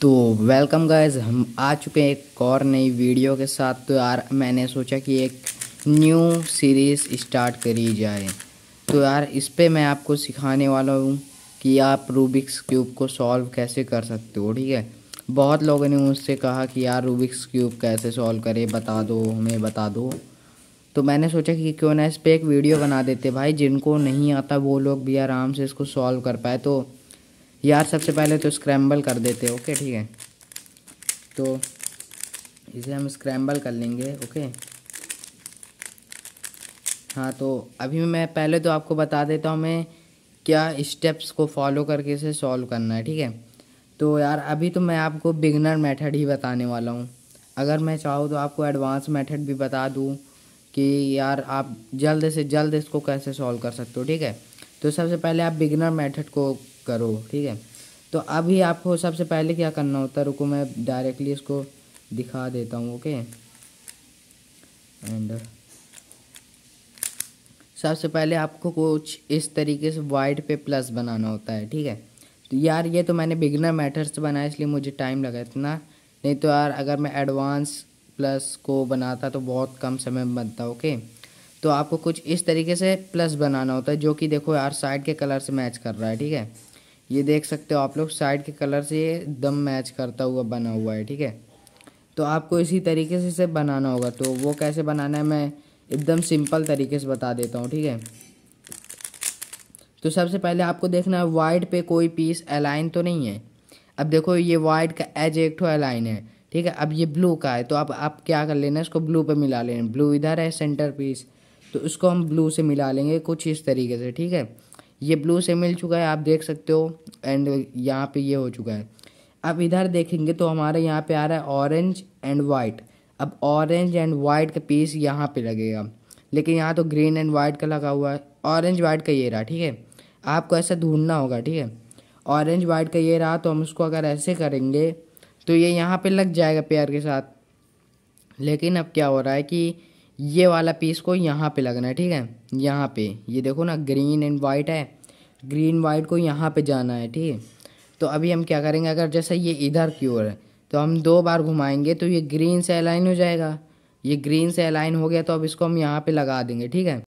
तो welcome guys हम आ चुके हैं एक और नई वीडियो के साथ तो यार मैंने सोचा कि एक न्यू सीरीज़ स्टार्ट करी जाए तो यार इस पर मैं आपको सिखाने वाला हूँ कि आप रूबिक्स क्यूब को सॉल्व कैसे कर सकते हो ठीक है बहुत लोगों ने मुझसे कहा कि यार रूबिक्स क्यूब कैसे सॉल्व करें बता दो हमें बता दो तो मैंने सोचा कि क्यों ना इस पर एक वीडियो बना देते भाई जिनको नहीं आता वो लोग भी आराम से इसको सॉल्व कर पाए तो यार सबसे पहले तो स्क्रैम्बल कर देते हैं ओके ठीक है तो इसे हम स्क्रैम्बल कर लेंगे ओके हाँ तो अभी मैं पहले तो आपको बता देता हूँ मैं क्या स्टेप्स को फॉलो करके इसे सॉल्व करना है ठीक है तो यार अभी तो मैं आपको बिगनर मेथड ही बताने वाला हूँ अगर मैं चाहूँ तो आपको एडवांस मेथड भी बता दूँ कि यार आप जल्द से जल्द इसको कैसे सॉल्व कर सकते हो ठीक है तो सबसे पहले आप बिगनर मेथड को करो ठीक है तो अभी आपको सबसे पहले क्या करना होता है रुको मैं डायरेक्टली इसको दिखा देता हूँ ओके एंड सबसे पहले आपको कुछ इस तरीके से वाइट पे प्लस बनाना होता है ठीक है तो यार ये तो मैंने बिगनर मैथड से बनाया इसलिए मुझे टाइम लगा इतना नहीं तो यार अगर मैं एडवांस प्लस को बनाता तो बहुत कम समय में बनता ओके तो आपको कुछ इस तरीके से प्लस बनाना होता है जो कि देखो यार साइड के कलर से मैच कर रहा है ठीक है ये देख सकते हो आप लोग साइड के कलर से ये दम मैच करता हुआ बना हुआ है ठीक है तो आपको इसी तरीके से इसे बनाना होगा तो वो कैसे बनाना है मैं एकदम सिंपल तरीके से बता देता हूँ ठीक है तो सबसे पहले आपको देखना है वाइड पे कोई पीस अलाइन तो नहीं है अब देखो ये वाइड का एज एक ठो अलाइन है ठीक है अब ये ब्लू का है तो आप आप क्या कर लेना इसको ब्लू पे मिला लेना ब्लू इधर है सेंटर पीस तो उसको हम ब्लू से मिला लेंगे कुछ इस तरीके से ठीक है ये ब्लू से मिल चुका है आप देख सकते हो एंड यहाँ पे ये हो चुका है अब इधर देखेंगे तो हमारे यहाँ पे आ रहा है ऑरेंज एंड वाइट अब ऑरेंज एंड वाइट का पीस यहाँ पे लगेगा लेकिन यहाँ तो ग्रीन एंड वाइट का लगा हुआ है ऑरेंज वाइट का ये रहा ठीक है आपको ऐसा ढूंढना होगा ठीक है ऑरेंज वाइट का ये रहा तो हम उसको अगर ऐसे करेंगे तो ये यहाँ पर लग जाएगा पेयर के साथ लेकिन अब क्या हो रहा है कि ये वाला पीस को यहाँ पे लगना है ठीक है यहाँ पे ये देखो ना ग्रीन एंड वाइट है ग्रीन वाइट को यहाँ पे जाना है ठीक है तो अभी हम क्या करेंगे अगर जैसे ये इधर की ओर है तो हम दो बार घुमाएंगे तो ये ग्रीन से अलाइन हो जाएगा ये ग्रीन से अलाइन हो गया तो अब इसको हम यहाँ पे लगा देंगे ठीक है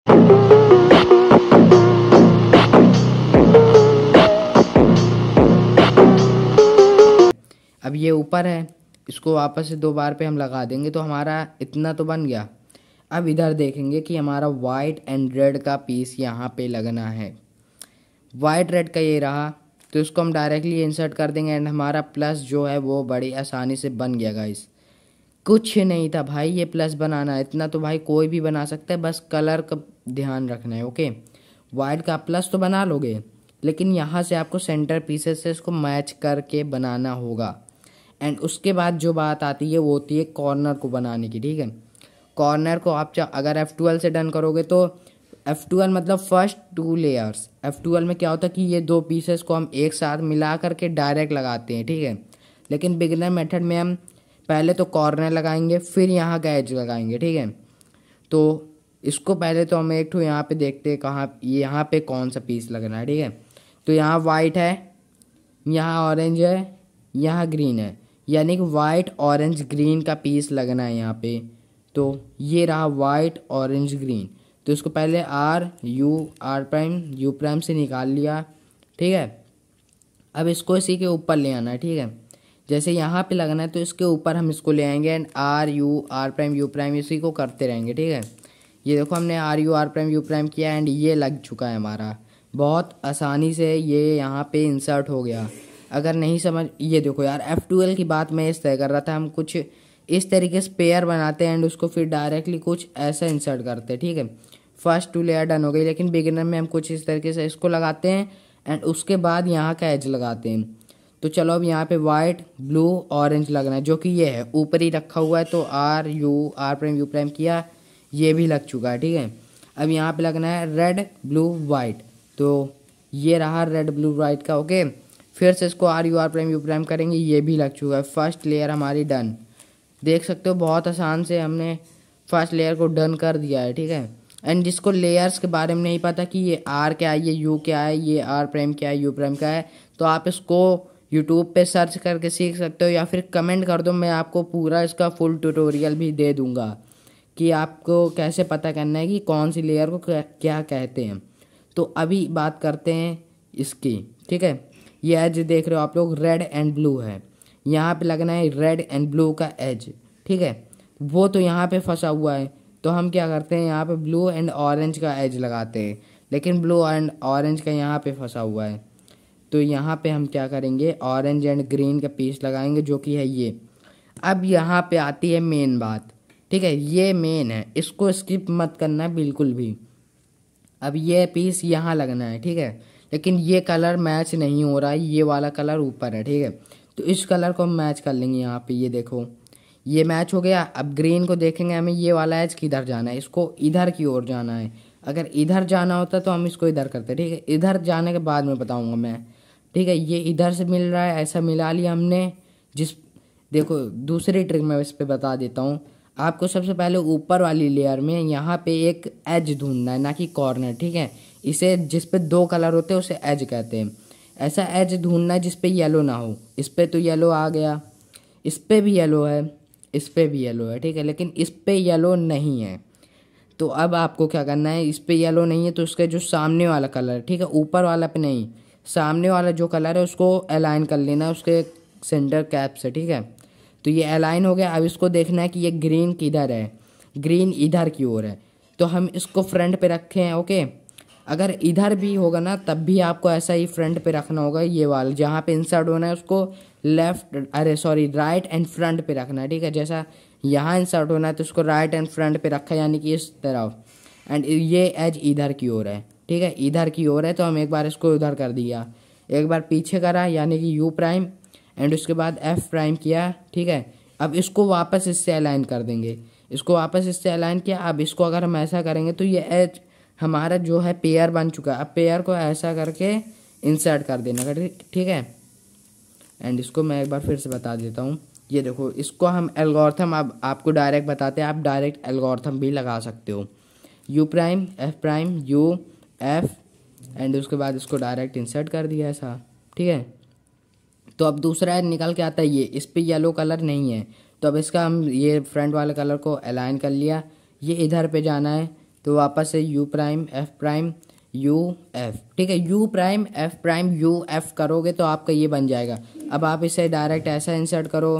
अब ये ऊपर है इसको वापस से दो बार पे हम लगा देंगे तो हमारा इतना तो बन गया अब इधर देखेंगे कि हमारा वाइट एंड रेड का पीस यहाँ पे लगना है वाइट रेड का ये रहा तो इसको हम डायरेक्टली इंसर्ट कर देंगे एंड हमारा प्लस जो है वो बड़ी आसानी से बन गया गाइस कुछ नहीं था भाई ये प्लस बनाना इतना तो भाई कोई भी बना सकता है बस कलर का ध्यान रखना है ओके वाइट का प्लस तो बना लोगे लेकिन यहाँ से आपको सेंटर पीसेस से इसको मैच करके बनाना होगा एंड उसके बाद जो बात आती है वो होती है कॉर्नर को बनाने की ठीक है कॉर्नर को आप अगर एफ़ ट्वेल्व से डन करोगे तो एफ़ ट्वेल्व मतलब first two layers F twelve में क्या होता है कि ये दो पीसेस को हम एक साथ मिला करके डायरेक्ट लगाते हैं ठीक है लेकिन बिगिनर मेथड में हम पहले तो कॉर्नर लगाएंगे फिर यहाँ का एज लगाएंगे ठीक है तो इसको पहले तो हम एक ठो यहाँ पे देखते हैं कहाँ यहाँ पे कौन सा पीस लगना है ठीक है तो यहाँ वाइट है यहाँ ऑरेंज है यहाँ ग्रीन है यानी कि वाइट ऑरेंज ग्रीन का पीस लगना है यहाँ पे तो ये रहा वाइट ऑरेंज ग्रीन तो इसको पहले R U R prime U prime से निकाल लिया ठीक है अब इसको इसी के ऊपर ले आना है ठीक है जैसे यहाँ पे लगना है तो इसके ऊपर हम इसको ले आएंगे and R U R prime U prime इसी को करते रहेंगे ठीक है ये देखो हमने R U R prime U prime किया एंड ये लग चुका है हमारा बहुत आसानी से ये यहाँ पे इंसर्ट हो गया अगर नहीं समझ ये देखो यार एफ़ की बात मैं इस तय कर रहा था हम कुछ इस तरीके से पेयर बनाते हैं एंड उसको फिर डायरेक्टली कुछ ऐसा इंसर्ट करते हैं ठीक है फर्स्ट टू लेयर डन हो गई लेकिन बिगिनर में हम कुछ इस तरीके से इसको लगाते हैं एंड उसके बाद यहाँ का एज लगाते हैं तो चलो अब यहाँ पे वाइट ब्लू ऑरेंज लगना है जो कि ये है ऊपर ही रखा हुआ है तो R U R prime U prime किया ये भी लग चुका है ठीक है अब यहाँ पे लगना है रेड ब्लू वाइट तो ये रहा रेड ब्लू वाइट का ओके फिर से इसको R U R prime U prime करेंगे ये भी लग चुका है फर्स्ट लेयर हमारी डन देख सकते हो बहुत आसान से हमने फर्स्ट लेयर को डन कर दिया है ठीक है एंड जिसको लेयर्स के बारे में नहीं पता कि ये आर क्या है ये यू क्या है ये आर प्राइम क्या है यू प्राइम क्या है तो आप इसको यूट्यूब पे सर्च करके सीख सकते हो या फिर कमेंट कर दो मैं आपको पूरा इसका फुल ट्यूटोरियल भी दे दूँगा कि आपको कैसे पता करना है कि कौन सी लेयर को क्या कहते हैं तो अभी बात करते हैं इसकी ठीक है ये आज देख रहे हो आप लोग रेड एंड ब्लू है यहाँ पे लगना है रेड एंड ब्लू का एज ठीक है वो तो यहाँ पे फंसा हुआ है तो हम क्या करते हैं यहाँ पे ब्लू एंड ऑरेंज का एज लगाते हैं लेकिन ब्लू एंड ऑरेंज का यहाँ पे फंसा हुआ है तो यहाँ पे हम क्या करेंगे ऑरेंज एंड ग्रीन का पीस लगाएंगे जो कि है ये अब यहाँ पे आती है मेन बात ठीक है ये मेन है इसको स्किप मत करना बिल्कुल भी अब ये पीस यहाँ लगना है ठीक है लेकिन ये कलर मैच नहीं हो रहा है ये वाला कलर ऊपर है ठीक है तो इस कलर को हम मैच कर लेंगे यहाँ पे ये देखो ये मैच हो गया अब ग्रीन को देखेंगे हमें ये वाला एज किधर जाना है इसको इधर की ओर जाना है अगर इधर जाना होता तो हम इसको इधर करते ठीक है इधर जाने के बाद में बताऊँगा मैं ठीक है ये इधर से मिल रहा है ऐसा मिला लिया हमने जिस देखो दूसरी ट्रिक मैं इस पर बता देता हूँ आपको सबसे पहले ऊपर वाली लेयर में यहाँ पे एक एज ढूंढना है ना कि कॉर्नर ठीक है इसे जिस पे दो कलर होते हैं उसे एज कहते हैं ऐसा एज ढूंढना है जिसपे येलो ना हो इस पर तो येलो आ गया इस पर भी येलो है इस पर भी येलो है ठीक है लेकिन इस पर येलो नहीं है तो अब आपको क्या करना है इस पर येलो नहीं है तो उसका जो सामने वाला कलर है ठीक है ऊपर वाला पे नहीं सामने वाला जो कलर है उसको अलाइन कर लेना है उसके सेंटर कैप से ठीक है तो ये अलाइन हो गया अब इसको देखना है कि ये ग्रीन किधर है ग्रीन इधर की ओर है तो हम इसको फ्रंट पे रखे हैं ओके अगर इधर भी होगा ना तब भी आपको ऐसा ही फ्रंट पे रखना होगा ये वाला जहाँ पे इंसर्ट होना है उसको लेफ्ट अरे सॉरी राइट एंड फ्रंट पे रखना है ठीक है जैसा यहाँ इंसर्ट होना है तो उसको राइट एंड फ्रंट पे रखा है यानी कि इस तरफ एंड ये एज इधर की ओर है ठीक है इधर की ओर है तो हम एक बार इसको उधर कर दिया एक बार पीछे करा यानी कि यू प्राइम एंड उसके बाद एफ प्राइम किया ठीक है अब इसको वापस इससे अलाइन कर देंगे इसको वापस इससे अलाइन किया अब इसको अगर हम ऐसा करेंगे तो ये एच हमारा जो है पेयर बन चुका है अब पेयर को ऐसा करके इंसर्ट कर देना ठीक है एंड इसको मैं एक बार फिर से बता देता हूँ ये देखो इसको हम एल्गोर्थम आप, आपको डायरेक्ट बताते हैं आप डायरेक्ट एल्गोर्थम भी लगा सकते हो U prime F prime U F and उसके बाद इसको डायरेक्ट इंसर्ट कर दिया ऐसा ठीक है तो अब दूसरा निकल के आता है ये इस पर येलो कलर नहीं है तो अब इसका हम ये फ्रंट वाले कलर को अलाइन कर लिया ये इधर पे जाना है तो वापस से U prime F prime U F ठीक है U prime F prime U F करोगे तो आपका ये बन जाएगा अब आप इसे डायरेक्ट ऐसा इंसर्ट करो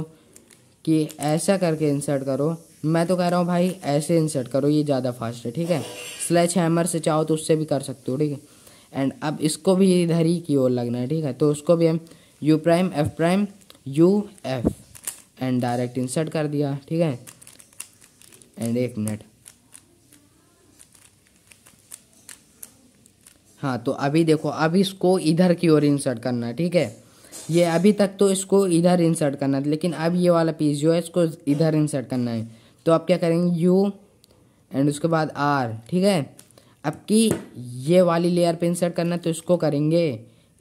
कि ऐसा करके इंसर्ट करो मैं तो कह रहा हूँ भाई ऐसे इंसर्ट करो ये ज़्यादा फास्ट है ठीक है स्लैच हैमर से चाहो तो उससे भी कर सकते हो ठीक है एंड अब इसको भी इधर ही की ओर लगना है ठीक है तो उसको भी हम U prime F prime U F and direct insert कर दिया ठीक है एंड एक मिनट हाँ तो अभी देखो अब इसको इधर की ओर इंसर्ट करना ठीक है ये अभी तक तो इसको इधर इंसर्ट करना है लेकिन अब ये वाला पीस जो है इसको इधर इंसर्ट करना है तो आप क्या करेंगे यू एंड उसके बाद आर ठीक है अब कि ये वाली लेयर पे इंसर्ट करना है तो इसको करेंगे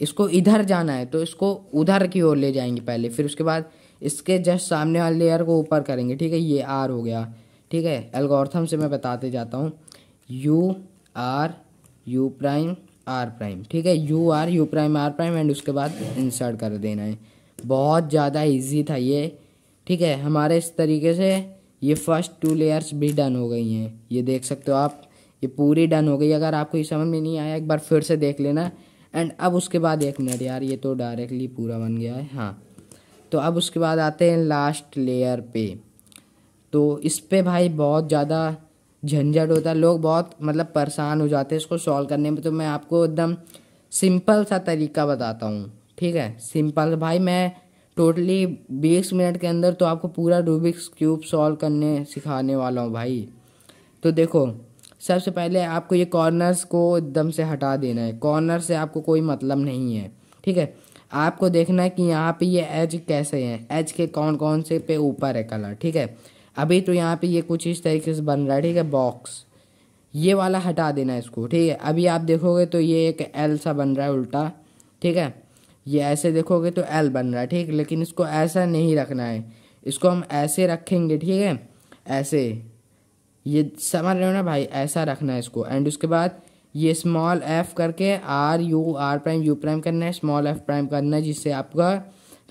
इसको इधर जाना है तो इसको उधर की ओर ले जाएंगे पहले फिर उसके बाद इसके जस्ट सामने वाले लेयर को ऊपर करेंगे ठीक है ये आर हो गया ठीक है एल्गोरिथम से मैं बताते जाता हूँ U R U prime R prime ठीक है U R U prime R prime and उसके बाद इंसर्ट कर देना है बहुत ज़्यादा इजी था ये ठीक है हमारे इस तरीके से ये फर्स्ट टू लेयर्स भी डन हो गई हैं ये देख सकते हो आप ये पूरी डन हो गई अगर आपको ये समझ में नहीं आया एक बार फिर से देख लेना एंड अब उसके बाद एक मिनट यार ये तो डायरेक्टली पूरा बन गया है हाँ तो अब उसके बाद आते हैं लास्ट लेयर पे तो इस पर भाई बहुत ज़्यादा झंझट होता है लोग बहुत मतलब परेशान हो जाते हैं इसको सॉल्व करने में तो मैं आपको एकदम सिंपल सा तरीका बताता हूँ ठीक है सिंपल भाई मैं टोटली बीस मिनट के अंदर तो आपको पूरा रूबिक्स क्यूब सॉल्व करने सिखाने वाला हूँ भाई तो देखो सबसे पहले आपको ये कॉर्नर्स को एकदम से हटा देना है कॉर्नर से आपको कोई मतलब नहीं है ठीक है आपको देखना है कि यहाँ पे ये एज कैसे हैं एज के कौन कौन से पे ऊपर है कलर ठीक है अभी तो यहाँ पे ये कुछ इस तरीके से बन रहा है ठीक है बॉक्स ये वाला हटा देना है इसको ठीक है अभी आप देखोगे तो ये एक एल सा बन रहा है उल्टा ठीक है ये ऐसे देखोगे तो एल बन रहा है ठीक लेकिन इसको ऐसा नहीं रखना है इसको हम ऐसे रखेंगे ठीक है ऐसे ये समझ रहे हो ना भाई ऐसा रखना है इसको एंड उसके बाद ये स्मॉल एफ करके R U R prime U prime करना है स्मॉल एफ प्राइम करना है जिससे आपका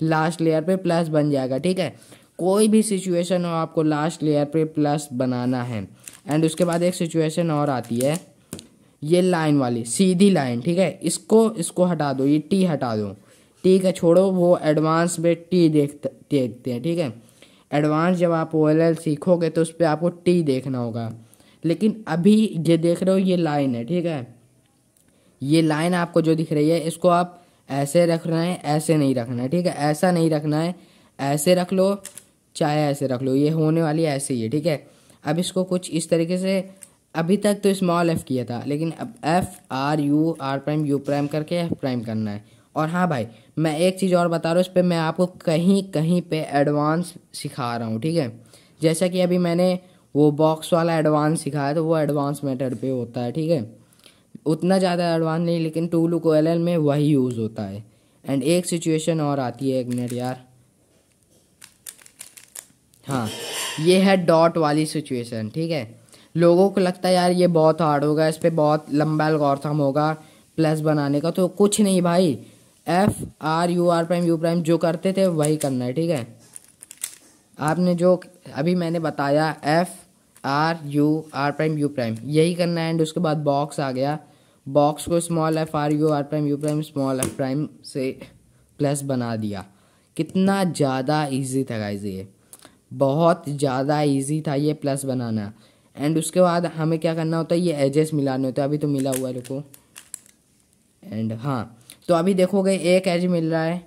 लास्ट लेयर पे प्लस बन जाएगा ठीक है कोई भी सिचुएशन हो आपको लास्ट लेयर पे प्लस बनाना है एंड उसके बाद एक सिचुएशन और आती है ये लाइन वाली सीधी लाइन ठीक है इसको इसको हटा दो ये टी हटा दो टी का छोड़ो वो एडवांस में टी देख देखते हैं ठीक है एडवांस जब आप ओ एल एल सीखोगे तो उस पर आपको टी देखना होगा लेकिन अभी ये देख रहे हो ये लाइन है ठीक है ये लाइन आपको जो दिख रही है इसको आप ऐसे रखना है ऐसे नहीं रखना है ठीक है ऐसा नहीं रखना है ऐसे रख लो चाहे ऐसे रख लो ये होने वाली ऐसे ही है ठीक है अब इसको कुछ इस तरीके से अभी तक तो स्मॉल एफ़ किया था लेकिन अब F R U R prime U prime करके एफ़ प्राइम करना है और हाँ भाई मैं एक चीज़ और बता रहा हूँ इस पर मैं आपको कहीं कहीं पे एडवांस सिखा रहा हूँ ठीक है जैसा कि अभी मैंने वो बॉक्स वाला एडवांस सिखाया तो वो एडवांस मेथड पे होता है ठीक है उतना ज़्यादा एडवांस नहीं लेकिन टूलू को एल में वही यूज़ होता है एंड एक सिचुएशन और आती है एक मिनट यार हाँ ये है डॉट वाली सिचुएशन ठीक है लोगों को लगता है यार ये बहुत हार्ड होगा इस पर बहुत लंबा एल्गोरिथम होगा प्लस बनाने का तो कुछ नहीं भाई F R U R prime U prime जो करते थे वही करना है ठीक है आपने जो अभी मैंने बताया F R U R prime U prime यही करना है एंड उसके बाद बॉक्स आ गया बॉक्स को small F R U R prime U prime small F prime से प्लस बना दिया कितना ज़्यादा इजी था गाइज ये बहुत ज़्यादा इजी था ये प्लस बनाना एंड उसके बाद हमें क्या करना होता है ये एजेस मिलाने होते हैं अभी तो मिला हुआ है रुको एंड हाँ तो अभी देखोगे एक एज मिल रहा है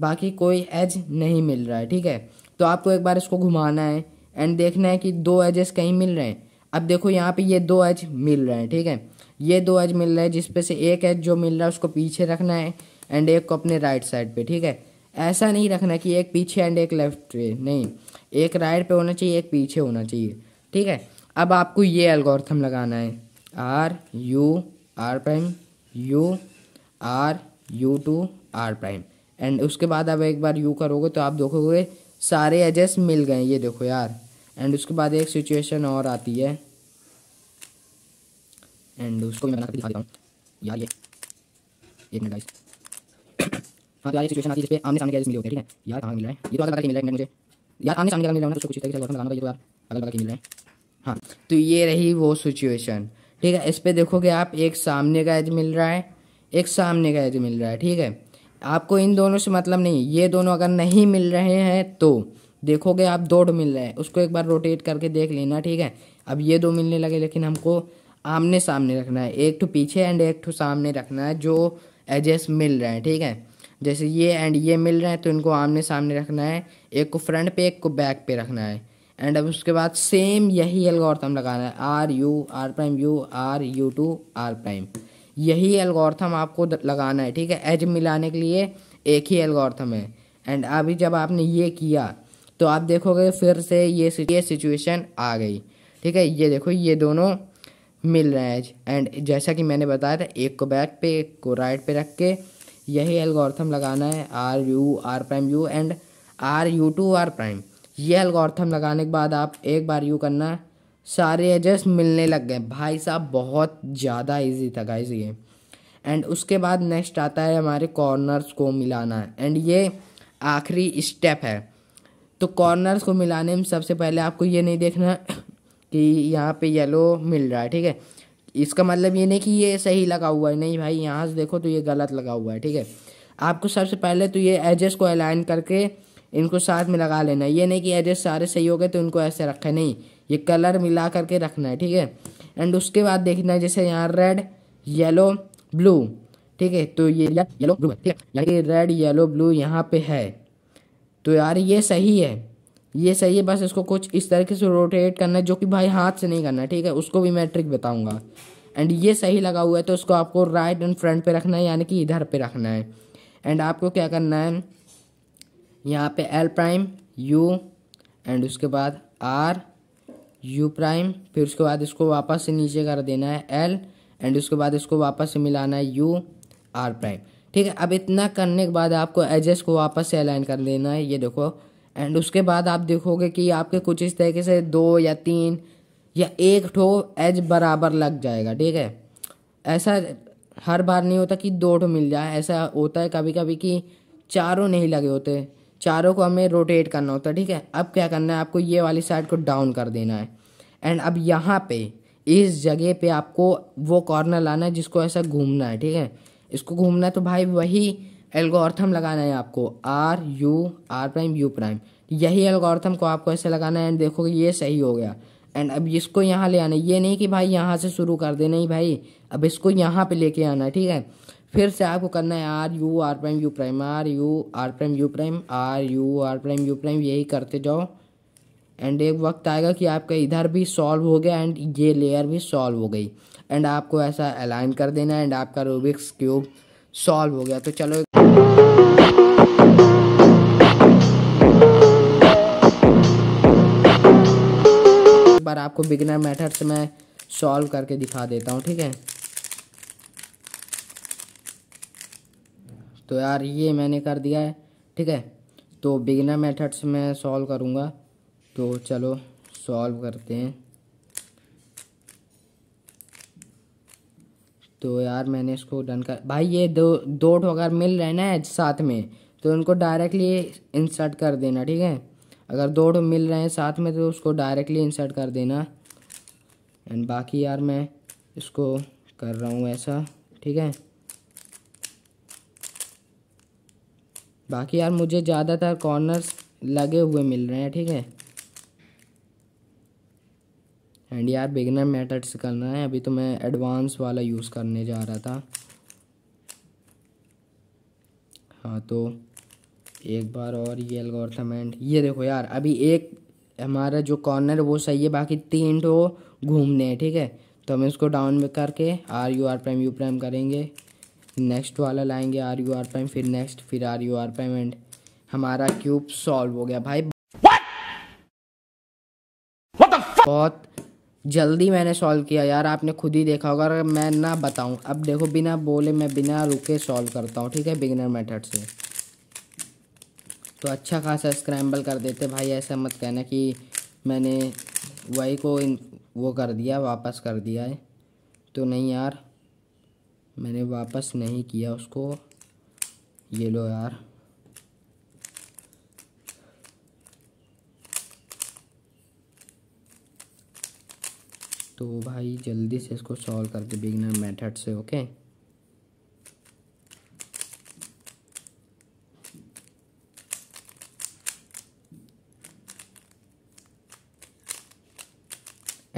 बाकी कोई एज नहीं मिल रहा है ठीक है तो आपको एक बार इसको घुमाना है एंड देखना है कि दो एजेस कहीं मिल रहे हैं अब देखो यहाँ पे ये दो एज मिल रहे हैं ठीक है ये दो एज मिल रहे हैं जिसपे से एक एज जो मिल रहा है उसको पीछे रखना है एंड एक को अपने राइट साइड पे ठीक है ऐसा नहीं रखना कि एक पीछे एंड एक लेफ्ट पे नहीं एक राइट पे होना चाहिए एक पीछे होना चाहिए ठीक है अब आपको ये एल्गोरिथम लगाना है R U R prime U R U two R prime and उसके बाद अब एक बार यू करोगे तो आप देखोगे सारे एजेस मिल गए ये देखो यार एंड उसके बाद एक सिचुएशन और आती है एंड उसको मैं बना दिखा यार ये एक मिनट गाइस हाँ तो यार एक सिचुएशन आती है पे आमने सामने के एजेस मिले होते हैं ठीक है यार कहाँ मिल रहा है ये तो आगे बता के मिल रहा है मुझे यार आने सामने लगाने तो कुछ तरीके लगाना ये तो यार अगल बगल मिल रहे हैं हाँ तो ये रही वो सिचुएशन ठीक है इस पर देखोगे आप एक सामने का एज मिल रहा है एक सामने का एज मिल रहा है ठीक है आपको इन दोनों से मतलब नहीं ये दोनों अगर नहीं मिल रहे हैं तो देखोगे आप दो मिल रहे हैं उसको एक बार रोटेट करके देख लेना ठीक है अब ये दो मिलने लगे लेकिन हमको आमने सामने रखना है एक टू पीछे एंड एक टू सामने रखना है जो एजेस मिल रहे हैं ठीक है जैसे ये एंड ये मिल रहे हैं तो इनको आमने सामने रखना है एक को फ्रंट पे एक को बैक पे रखना है एंड अब उसके बाद सेम यही एल्गोरिथम लगाना है R U R prime U R U two R prime यही एल्गोरिथम आपको लगाना है ठीक है एज मिलाने के लिए एक ही अलगोरथम है एंड अभी जब आपने ये किया तो आप देखोगे फिर से ये ये सिचुएशन आ गई ठीक है ये देखो ये दोनों मिल रहे हैं एंड जैसा कि मैंने बताया था एक को बैक पे एक को राइट पे रख के यही एल्गोरिथम लगाना है R U R prime U and R U two R prime ये एल्गोरिथम लगाने के बाद आप एक बार यू करना सारे एजेस मिलने लग गए भाई साहब बहुत ज़्यादा इजी था गाइज ये एंड उसके बाद नेक्स्ट आता है हमारे कॉर्नर्स को मिलाना एंड ये आखिरी स्टेप है तो कॉर्नर्स को मिलाने में सबसे पहले आपको ये नहीं देखना कि यहाँ पे येलो मिल रहा है ठीक है इसका मतलब ये नहीं कि ये सही लगा हुआ है नहीं भाई यहाँ से देखो तो ये गलत लगा हुआ है ठीक है आपको सबसे पहले तो ये एजेस को अलाइन करके इनको साथ में लगा लेना है ये नहीं कि एजेस सारे सही हो गए तो इनको ऐसे रखें नहीं ये कलर मिला करके रखना है ठीक है एंड उसके बाद देखना है जैसे यहाँ रेड येलो ब्लू ठीक है तो ये येलो ब्लू ठीक है रेड येलो ब्लू यहाँ पे है तो यार ये सही है ये सही है बस इसको कुछ इस तरीके से रोटेट करना है जो कि भाई हाथ से नहीं करना ठीक है उसको भी मैं ट्रिक बताऊँगा एंड ये सही लगा हुआ है तो इसको आपको राइट एंड फ्रंट पर रखना है यानी कि इधर पर रखना है एंड आपको क्या करना है यहाँ पे एल प्राइम यू एंड उसके बाद आर यू प्राइम फिर उसके बाद इसको वापस से नीचे कर देना है एल एंड उसके बाद इसको वापस से मिलाना है यू आर प्राइम ठीक है अब इतना करने के बाद आपको एजेस को वापस से अलाइन कर देना है ये देखो एंड उसके बाद आप देखोगे कि आपके कुछ इस तरीके से दो या तीन या एक ठो एज बराबर लग जाएगा ठीक है ऐसा हर बार नहीं होता कि दो ठो मिल जाए ऐसा होता है कभी कभी कि चारों नहीं लगे होते चारों को हमें रोटेट करना होता है ठीक है अब क्या करना है आपको ये वाली साइड को डाउन कर देना है एंड अब यहाँ पे इस जगह पे आपको वो कॉर्नर लाना है जिसको ऐसा घूमना है ठीक है इसको घूमना है तो भाई वही एल्गोर्थम लगाना है आपको R U R prime U prime यही एल्गोर्थम को आपको ऐसे लगाना है एंड देखोगे ये सही हो गया एंड अब इसको यहाँ ले आना ये नहीं कि भाई यहाँ से शुरू कर दे नहीं भाई अब इसको यहाँ पे लेके आना है ठीक है फिर से आपको करना है R U R prime U prime R U R prime U prime R U R prime U prime यही करते जाओ एंड एक वक्त आएगा कि आपका इधर भी सॉल्व हो गया एंड ये लेयर भी सॉल्व हो गई एंड आपको ऐसा अलाइन कर देना एंड आपका रूबिक्स क्यूब सॉल्व हो गया तो चलो बार आपको बिगनर मेथड से मैं सॉल्व करके दिखा देता हूँ ठीक है तो यार ये मैंने कर दिया है ठीक है तो बिगनर मेथड से मैं सॉल्व करूँगा तो चलो सॉल्व करते हैं तो यार मैंने इसको डन कर भाई ये दो दो ठोकर मिल रहे हैं ना साथ में तो उनको डायरेक्टली इंसर्ट कर देना ठीक है अगर दो मिल रहे हैं साथ में तो उसको डायरेक्टली इंसर्ट कर देना एंड बाकी यार मैं इसको कर रहा हूँ ऐसा ठीक है बाकी यार मुझे ज़्यादातर कॉर्नर्स लगे हुए मिल रहे हैं ठीक है एंड यार बिगनर मेथड्स से करना है अभी तो मैं एडवांस वाला यूज़ करने जा रहा था हाँ तो एक बार और ये एल्गोर्थम एंड ये देखो यार अभी एक हमारा जो कॉर्नर वो सही है बाकी तीन तो घूमने हैं ठीक है तो हम इसको डाउन में करके R U R prime U prime करेंगे नेक्स्ट वाला लाएंगे आर यू आर प्राइम फिर नेक्स्ट फिर R U R prime and हमारा क्यूब सॉल्व हो गया भाई What? What बहुत जल्दी मैंने सॉल्व किया यार आपने खुद ही देखा होगा अगर मैं ना बताऊं अब देखो बिना बोले मैं बिना रुके सॉल्व करता हूं ठीक है बिगनर मेथड से तो अच्छा खासा स्क्रैम्बल कर देते भाई ऐसा मत कहना कि मैंने वही को इन वो कर दिया वापस कर दिया है तो नहीं यार मैंने वापस नहीं किया उसको ये लो यार तो भाई जल्दी से इसको सॉल्व करके बिगनर मेथड से ओके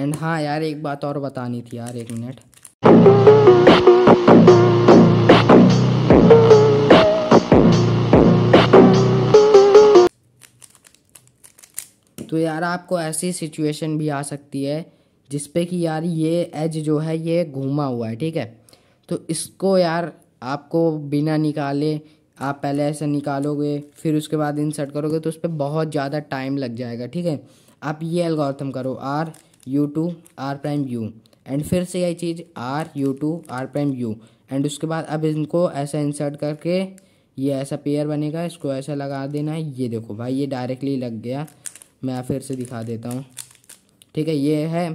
एंड हाँ यार एक बात और बतानी थी यार एक मिनट तो यार आपको ऐसी सिचुएशन भी आ सकती है जिस पे कि यार ये एज जो है ये घूमा हुआ है ठीक है तो इसको यार आपको बिना निकाले आप पहले ऐसे निकालोगे फिर उसके बाद इंसर्ट करोगे तो उस पर बहुत ज़्यादा टाइम लग जाएगा ठीक है आप ये एल्गोरिथम करो R U two R prime U and फिर से यही चीज़ R U two R prime U and उसके बाद अब इनको ऐसा इंसर्ट करके ये ऐसा पेयर बनेगा इसको ऐसा लगा देना है ये देखो भाई ये डायरेक्टली लग गया मैं फिर से दिखा देता हूँ ठीक है ये है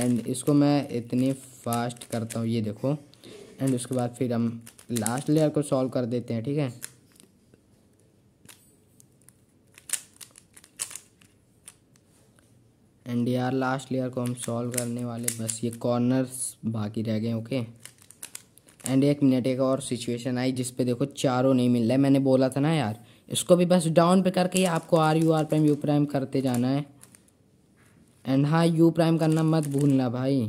एंड इसको मैं इतनी फास्ट करता हूँ ये देखो एंड उसके बाद फिर हम लास्ट लेयर को सॉल्व कर देते हैं ठीक है एंड यार लास्ट लेयर को हम सॉल्व करने वाले बस ये कॉर्नर्स बाकी रह गए ओके एंड एक मिनट एक और सिचुएशन आई जिस पे देखो चारों नहीं मिल रहा है मैंने बोला था ना यार इसको भी बस डाउन पे करके आपको R U R prime U prime करते जाना है एंड हाँ यू प्राइम करना मत भूलना भाई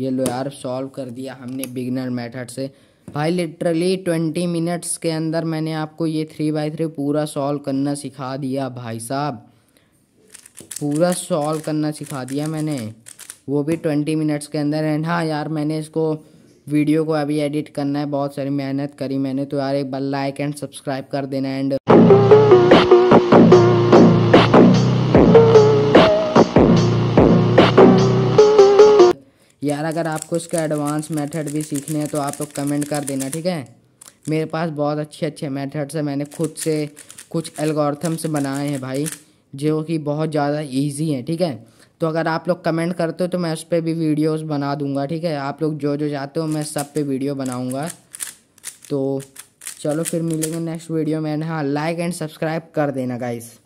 ये लो यार सॉल्व कर दिया हमने बिगनर मेथड से भाई लिटरली ट्वेंटी मिनट्स के अंदर मैंने आपको ये थ्री बाई थ्री पूरा सॉल्व करना सिखा दिया भाई साहब पूरा सॉल्व करना सिखा दिया मैंने वो भी ट्वेंटी मिनट्स के अंदर एंड हाँ यार मैंने इसको वीडियो को अभी एडिट करना है बहुत सारी मेहनत करी मैंने तो यार एक बार लाइक एंड सब्सक्राइब कर देना एंड और अगर आपको इसका एडवांस मेथड भी सीखने हैं तो आप लोग कमेंट कर देना ठीक है मेरे पास बहुत अच्छे अच्छे मेथड्स हैं मैंने खुद से कुछ एल्गोरिथम्स बनाए हैं भाई जो कि बहुत ज़्यादा ईजी हैं ठीक है तो अगर आप लोग कमेंट करते हो तो मैं उस पर भी वीडियोस बना दूंगा ठीक है आप लोग जो जो चाहते हो मैं सब पे वीडियो बनाऊंगा तो चलो फिर मिलेंगे नेक्स्ट वीडियो में हाँ लाइक एंड सब्सक्राइब कर देना गाइज़